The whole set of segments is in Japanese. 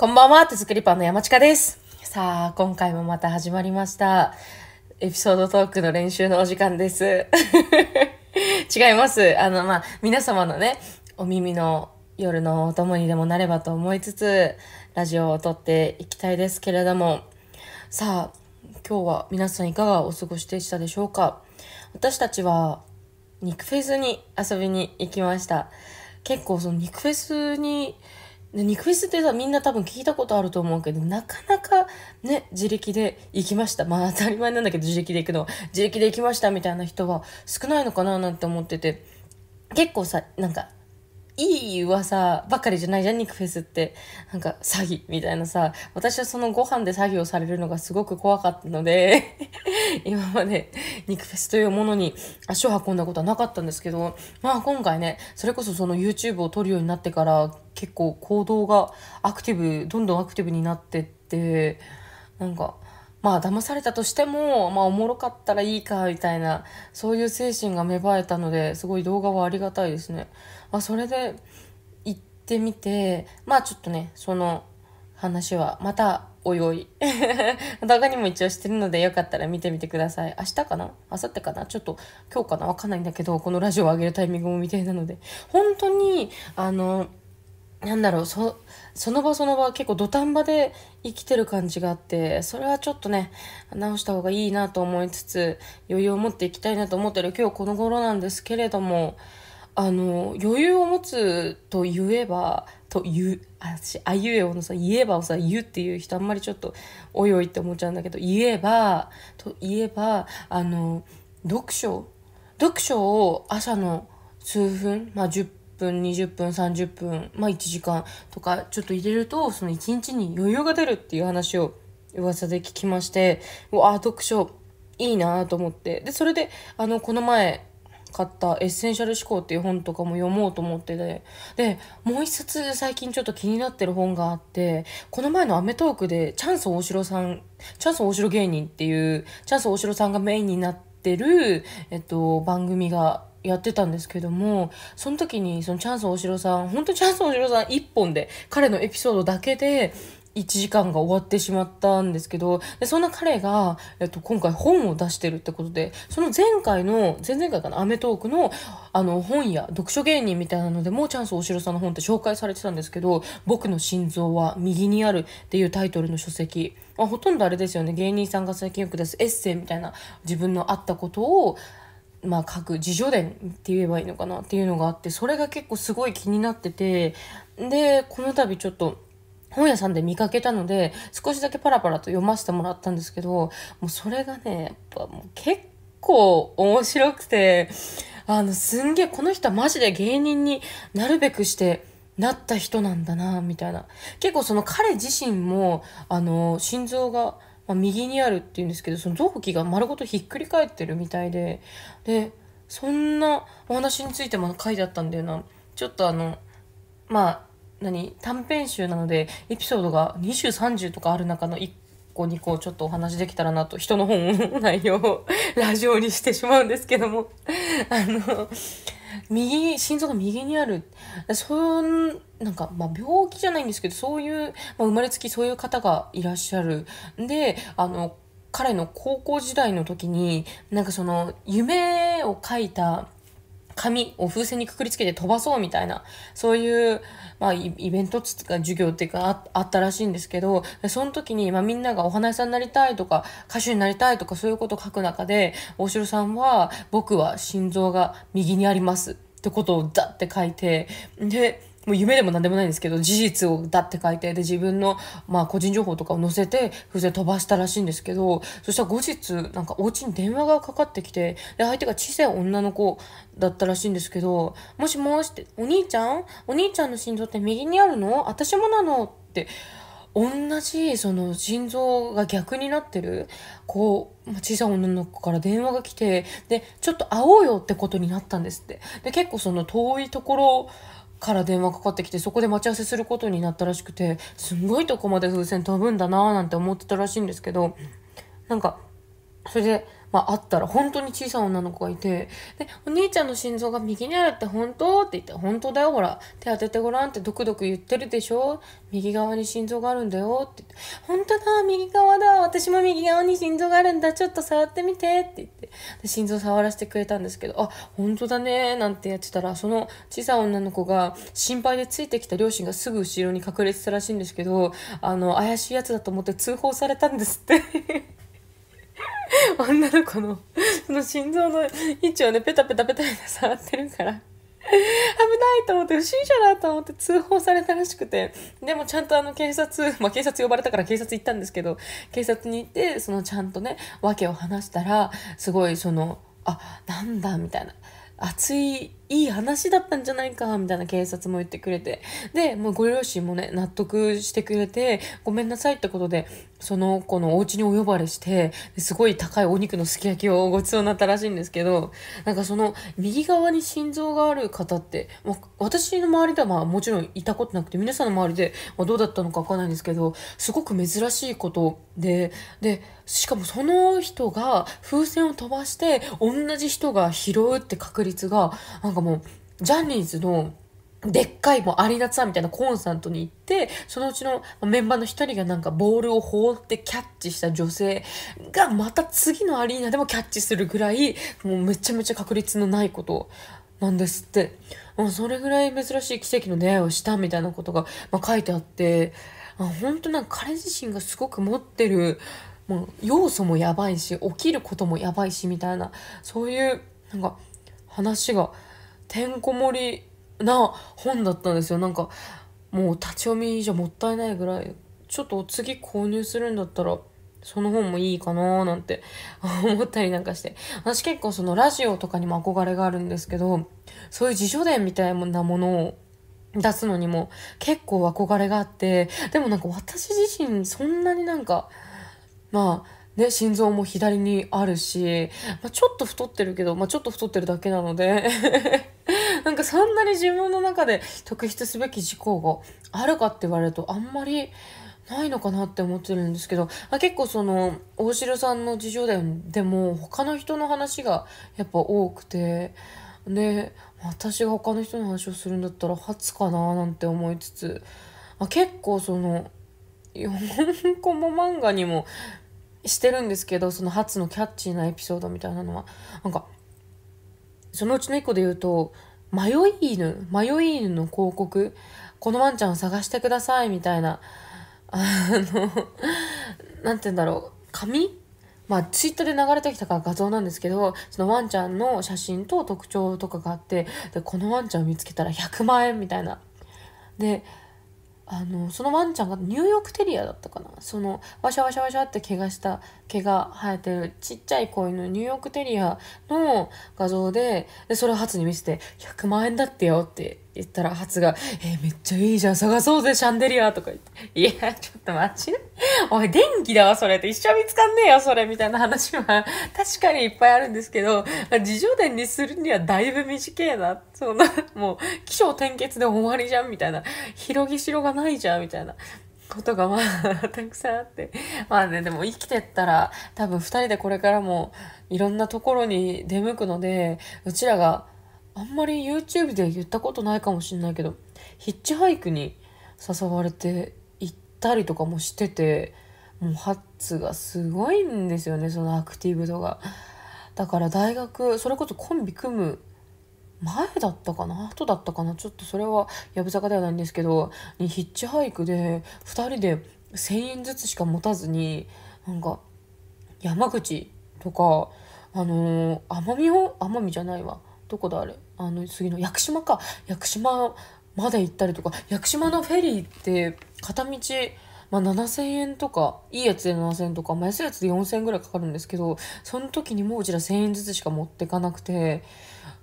こんばんは、手作りパンの山近です。さあ、今回もまた始まりました。エピソードトークの練習のお時間です。違います。あの、まあ、皆様のね、お耳の夜のお供にでもなればと思いつつ、ラジオを撮っていきたいですけれども、さあ、今日は皆さんいかがお過ごしでしたでしょうか私たちは、肉フェスに遊びに行きました。結構その肉フェスに、で肉フェスってさみんな多分聞いたことあると思うけどなかなかね自力で行きましたまあ当たり前なんだけど自力で行くのは自力で行きましたみたいな人は少ないのかななんて思ってて結構さなんかいい噂ばっかりじゃないじゃん、肉フェスって。なんか、詐欺みたいなさ、私はそのご飯で詐欺をされるのがすごく怖かったので 今まで肉フェスというものに足を運んだことはなかったんですけど、まあ今回ね、それこそその YouTube を撮るようになってから、結構行動がアクティブ、どんどんアクティブになってって、なんか、まあ騙されたとしても、まあおもろかったらいいか、みたいな、そういう精神が芽生えたので、すごい動画はありがたいですね。まあそれで行ってみて、まあちょっとね、その話はまたおいおい。動画にも一応してるので、よかったら見てみてください。明日かな明後日かなちょっと今日かなわかんないんだけど、このラジオを上げるタイミングも未定なので、本当に、あの、なんだろう、そ、その場その場結構土壇場で生きてる感じがあって、それはちょっとね、直した方がいいなと思いつつ、余裕を持っていきたいなと思ってる今日この頃なんですけれども、あの、余裕を持つと言えば、と言う、あ、私、あゆえをのさ、言えばをさ、言うっていう人あんまりちょっと、おいおいって思っちゃうんだけど、言えば、と言えば、あの、読書、読書を朝の数分、まあ10分20分30分まあ1時間とかちょっと入れるとその1日に余裕が出るっていう話を噂で聞きましてうわあ読書いいなと思ってでそれであのこの前買った「エッセンシャル思考」っていう本とかも読もうと思っててでもう一冊最近ちょっと気になってる本があってこの前の『アメトーーク』でチャンス大城さんチャンス大城芸人っていうチャンス大城さんがメインになってる、えっと、番組がやってたんですけども、その時にそのチャンス大城さん、本当チャンス大城さん1本で、彼のエピソードだけで、1時間が終わってしまったんですけど、でそんな彼が、えっと、今回本を出してるってことで、その前回の、前々回かな、アメトークの、あの、本や読書芸人みたいなのでも、チャンス大城さんの本って紹介されてたんですけど、僕の心臓は右にあるっていうタイトルの書籍。まあ、ほとんどあれですよね、芸人さんが最近よく出すエッセイみたいな、自分のあったことを、まあ、書く自叙伝って言えばいいのかなっていうのがあってそれが結構すごい気になっててでこの度ちょっと本屋さんで見かけたので少しだけパラパラと読ませてもらったんですけどもうそれがねやっぱもう結構面白くてあのすんげえこの人はマジで芸人になるべくして。なった人なんだなみたいな結構その彼自身もあの心臓がまあ、右にあるっていうんですけどその臓器が丸ごとひっくり返ってるみたいででそんなお話についても書いてあったんだよなちょっとあのまあ何短編集なのでエピソードが2030とかある中の1個2個ちょっとお話できたらなと人の本の内容を ラジオにしてしまうんですけどもあの右心臓が右にあるそんなんか、まあ、病気じゃないんですけど、そういう、まあ、生まれつきそういう方がいらっしゃる。で、あの、彼の高校時代の時に、なんかその、夢を書いた紙を風船にくくりつけて飛ばそうみたいな、そういう、まあ、イベントつか、授業っていうかあったらしいんですけど、その時に、まあ、みんながお花屋さんになりたいとか、歌手になりたいとか、そういうことを書く中で、大城さんは、僕は心臓が右にあります。ってことをザって書いて、で、もう夢でも何でもないんですけど、事実をだって書いて、で、自分の、まあ、個人情報とかを載せて、風船飛ばしたらしいんですけど、そしたら後日、なんかお家に電話がかかってきて、で、相手が小さい女の子だったらしいんですけど、もしもしって、お兄ちゃんお兄ちゃんの心臓って右にあるの私もなのって、同じその心臓が逆になってるこう小さい女の子から電話が来てでちょっと会おうよってことになったんですってで結構その遠いところから電話かかってきてそこで待ち合わせすることになったらしくてすんごいとこまで風船飛ぶんだなーなんて思ってたらしいんですけどなんかそれでまあ、あったら本当に小さな女の子がいて、で、お兄ちゃんの心臓が右にあるって本当って言って、本当だよ、ほら、手当ててごらんってドクドク言ってるでしょ右側に心臓があるんだよって本当だ、右側だ、私も右側に心臓があるんだ、ちょっと触ってみてって言って、で心臓触らせてくれたんですけど、あ、本当だね、なんてやってたら、その小さな女の子が心配でついてきた両親がすぐ後ろに隠れてたらしいんですけど、あの、怪しいやつだと思って通報されたんですって 女の子の その心臓の位置をねペタペタペタペタ触ってるから危ないと思って不審者だと思って通報されたらしくてでもちゃんとあの警察、まあ、警察呼ばれたから警察行ったんですけど警察に行ってそのちゃんとね訳を話したらすごいそのあなんだみたいな熱いいい話だったんじゃないかみたいな警察も言ってくれてでもうご両親もね納得してくれてごめんなさいってことでその子のお家にお呼ばれして、すごい高いお肉のすき焼きをごちそうになったらしいんですけど、なんかその右側に心臓がある方って、まあ、私の周りではまあもちろんいたことなくて、皆さんの周りで、まどうだったのかわかんないんですけど、すごく珍しいことで、で、しかもその人が風船を飛ばして、同じ人が拾うって確率が、なんかもう、ジャニーズの、でっかいもうアリーナツアーみたいなコンサートに行って、そのうちのメンバーの一人がなんかボールを放ってキャッチした女性がまた次のアリーナでもキャッチするぐらい、もうめちゃめちゃ確率のないことなんですって。もうそれぐらい珍しい奇跡の出会いをしたみたいなことが、まあ、書いてあって、あ本当なんか彼自身がすごく持ってる、もう要素もやばいし、起きることもやばいしみたいな、そういうなんか話がてんこ盛りな本だったんですよなんかもう立ち読みじゃもったいないぐらいちょっと次購入するんだったらその本もいいかなーなんて思ったりなんかして。私結構そのラジオとかにも憧れがあるんですけど、そういう自書伝みたいなものを出すのにも結構憧れがあって、でもなんか私自身そんなになんか、まあ、ね、心臓も左にあるし、まあ、ちょっと太ってるけど、まあ、ちょっと太ってるだけなので なんかそんなに自分の中で特筆すべき事項があるかって言われるとあんまりないのかなって思ってるんですけど、まあ、結構その大城さんの事情でも他の人の話がやっぱ多くてで私が他の人の話をするんだったら初かななんて思いつつ、まあ、結構その4 コマ漫画にもしてるんですけどその初のキャッチーなエピソードみたいなのはなんかそのうちの1個で言うと迷い犬、迷い犬の広告、このワンちゃんを探してくださいみたいな、あの、なんて言うんだろう、紙まあ、ツイッターで流れてきたから画像なんですけど、そのワンちゃんの写真と特徴とかがあって、で、このワンちゃんを見つけたら100万円みたいな。で、あの、そのワンちゃんがニューヨークテリアだったかなその、わしゃわしゃわしゃって怪我した、毛が生えてるちっちゃい子犬、ニューヨークテリアの画像で、でそれを初に見せて、100万円だってよって言ったら、初が、えー、めっちゃいいじゃん、探そうぜ、シャンデリアとか言って。いや、ちょっと待ちな。おい、電気だわ、それって。一生見つかんねえよ、それ、みたいな話は、確かにいっぱいあるんですけど、自助伝にするにはだいぶ短えな。そんな、もう、起承転結で終わりじゃん、みたいな。広ぎしろがないじゃん、みたいな。ことがまあ、たくさんあって。まあね、でも生きてったら、多分二人でこれからもいろんなところに出向くので、うちらがあんまり YouTube で言ったことないかもしんないけど、ヒッチハイクに誘われて行ったりとかもしてて、もうハッツがすごいんですよね、そのアクティブ度が。だから大学、それこそコンビ組む前だったかな後だったかなちょっとそれはやぶさかではないんですけど、にヒッチハイクで2人で1000円ずつしか持たずに、なんか山口とか、あのー、奄美を奄美じゃないわ。どこだあれあの次の屋久島か屋久島まで行ったりとか屋久島のフェリーって片道、まあ、7,000円とかいいやつで7,000円とか、まあ、安いやつで4,000円ぐらいかかるんですけどその時にもううちら1,000円ずつしか持ってかなくて。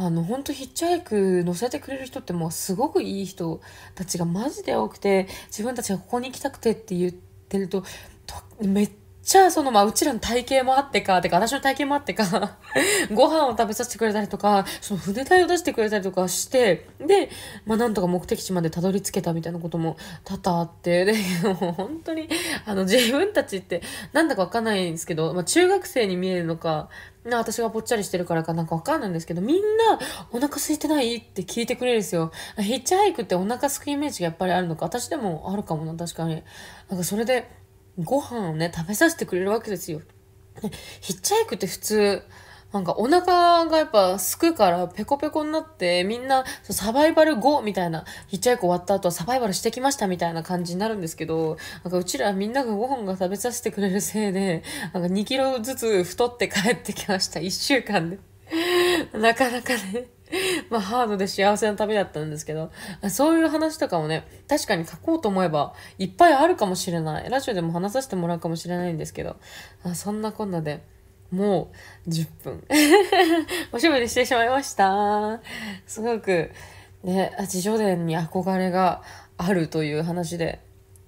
あの、本当ヒッチハイク乗せてくれる人ってもうすごくいい人たちがマジで多くて、自分たちがここに行きたくてって言ってると、とめっちゃ、その、まあ、うちらの体型もあってか、てか、私の体型もあってか ご飯を食べさせてくれたりとか、その筆代を出してくれたりとかして、で、まあ、なんとか目的地までたどり着けたみたいなことも多々あって、で、もう本当に、あの、自分たちって、なんだかわかんないんですけど、まあ、中学生に見えるのか、な私がぽっちゃりしてるからかなんかわかんないんですけど、みんなお腹空いてないって聞いてくれるんですよ。ヒッチハイクってお腹空くイメージがやっぱりあるのか、私でもあるかもな、確かに。なんかそれで、ご飯をね、食べさせてくれるわけですよ。ね、ヒッチハイクって普通、なんかお腹がやっぱすくからペコペコになってみんなサバイバル5みたいな、ヒッチゃイク終わった後はサバイバルしてきましたみたいな感じになるんですけど、なんかうちらみんながご飯が食べさせてくれるせいで、なんか2キロずつ太って帰ってきました、1週間で。なかなかね まあ、ハードで幸せな旅だったんですけど、そういう話とかもね、確かに書こうと思えば、いっぱいあるかもしれない。ラジオでも話させてもらうかもしれないんですけど、あそんなこんなで、もう、10分。おしゃべりしてしまいました。すごく、ね、自叙伝に憧れがあるという話で、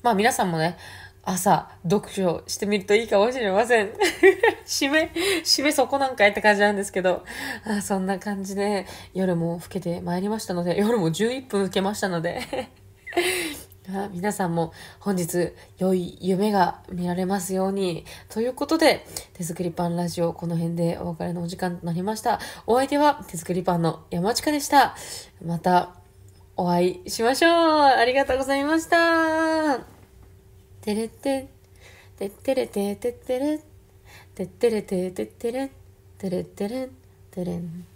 まあ皆さんもね、朝読書してみるといいかもしれません。締め、締めそこなんかいって感じなんですけど、あそんな感じで夜も更けてまいりましたので、夜も11分更けましたので 皆さんも本日良い夢が見られますように。ということで、手作りパンラジオ、この辺でお別れのお時間となりました。お相手は手作りパンの山近でした。またお会いしましょう。ありがとうございました。てれってんてってれててってれんてってれててってれんてれってれんてれん